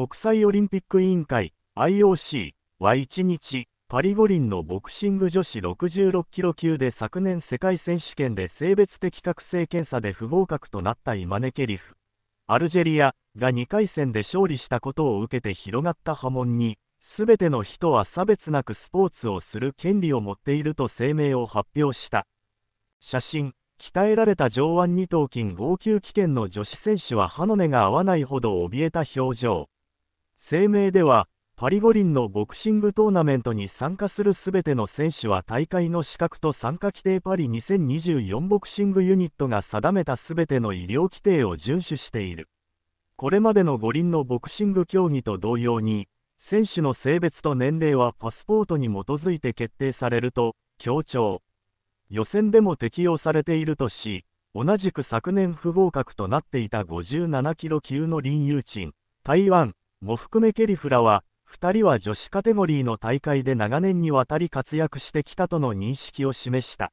国際オリンピック委員会 IOC は1日、パリ五輪のボクシング女子66キロ級で昨年世界選手権で性別的覚醒検査で不合格となったイマネケリフ。アルジェリアが2回戦で勝利したことを受けて広がった波紋に、すべての人は差別なくスポーツをする権利を持っていると声明を発表した。写真、鍛えられた上腕二頭筋号泣危険の女子選手は歯の根が合わないほど怯えた表情。声明では、パリ五輪のボクシングトーナメントに参加するすべての選手は大会の資格と参加規定パリ2024ボクシングユニットが定めたすべての医療規定を遵守している。これまでの五輪のボクシング競技と同様に、選手の性別と年齢はパスポートに基づいて決定されると強調。予選でも適用されているとし、同じく昨年不合格となっていた57キロ級の林友珍、台湾、も含めケリフらは、2人は女子カテゴリーの大会で長年にわたり活躍してきたとの認識を示した。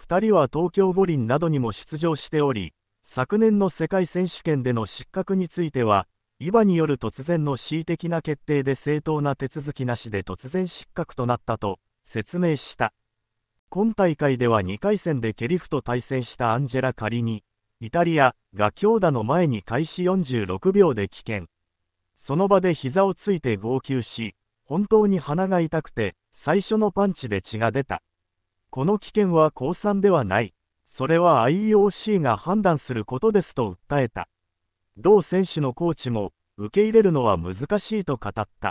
2人は東京五輪などにも出場しており、昨年の世界選手権での失格については、イバによる突然の恣意的な決定で正当な手続きなしで突然失格となったと説明した。今大会では2回戦でケリフと対戦したアンジェラ・カリに、イタリアが強打の前に開始46秒で棄権。その場で膝をついて号泣し、本当に鼻が痛くて、最初のパンチで血が出た。この危険は降参ではない。それは IOC が判断することですと訴えた。同選手のコーチも、受け入れるのは難しいと語った。